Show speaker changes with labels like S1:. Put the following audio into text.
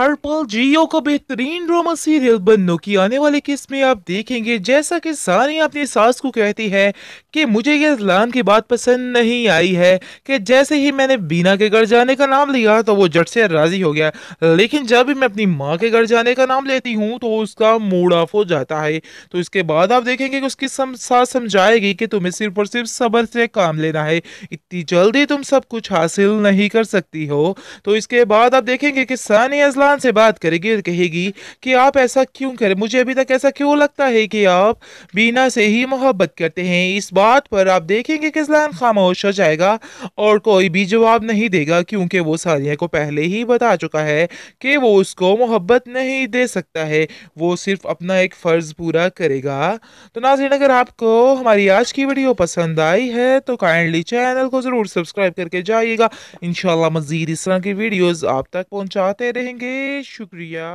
S1: हरपाल जियो को बेहतरीन drama serial बनो की आने वाली किस्त में आप देखेंगे जैसा कि सानिया अपनी सास को कहती है कि मुझे ये इस्लाम की बात पसंद नहीं आई है कि जैसे ही मैंने बीना के घर जाने का नाम लिया तो वो जट से राज़ी हो गया लेकिन जब भी मैं अपनी माँ के घर जाने का नाम लेती हूँ तो उसका मूड ऑफ हो जाता है तो इसके बाद आप देखेंगे कि उसकी सम, सास समझाएगी कि तुम्हें सिर्फ और सिर्फ सबर से काम लेना है इतनी जल्दी तुम सब कुछ हासिल नहीं कर सकती हो तो इसके बाद आप देखेंगे कि सानी इस्लाम इंसान से बात करेगी और कहेगी कि आप ऐसा क्यों करें मुझे अभी तक ऐसा क्यों लगता है कि आप बीना से ही मोहब्बत करते हैं इस बात पर आप देखेंगे कि जलान खामोश हो जाएगा और कोई भी जवाब नहीं देगा क्योंकि वो सानिया को पहले ही बता चुका है कि वो उसको मोहब्बत नहीं दे सकता है वो सिर्फ अपना एक फ़र्ज़ पूरा करेगा तो नाजिन अगर आपको हमारी आज की वीडियो पसंद आई है तो काइंडली चैनल को ज़रूर सब्सक्राइब करके जाइएगा इन मज़ीद इस तरह की वीडियोज़ आप तक पहुँचाते रहेंगे शुक्रिया